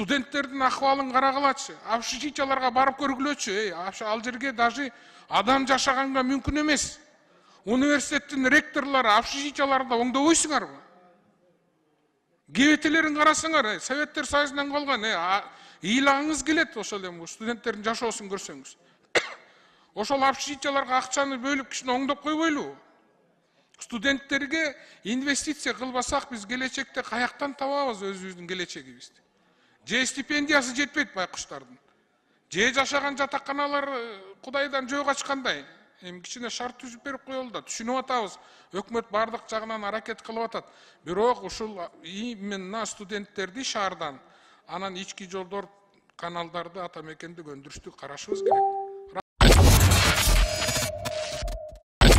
студенттердің ахуалын қарағылатшы общежитияларға барып көргілетші ей ал жерге даже адам жашағанға мүмкін емес университеттің ректорлары общежитияларда оңдабойсыңар ма ба? қарасаңар ә, советтер союзынан қалған е ыйлагыңыз келет ошол эми студенттердин жашоосун көрсөңүз ошол общежитияларга акчаны бөлүп кичине оңдоп койбойлубу студенттерге инвестиция кылбасак биз келечекте каяктан табабыз өзүбүздүн келечегибизди же стипендиясы жетпейді байқұстардың же жашаған жатақханалар э, құдайдан жоқ ашқандай эми кичине шарт түзүп берип коелу да түшүнүп атабыз өкмөт баардык жагынан аракет кылып атат бирок ушул именно студенттерди шаардан анан ички жолдор каналдарды ата мекендик өндүрүштү карашыбыз керек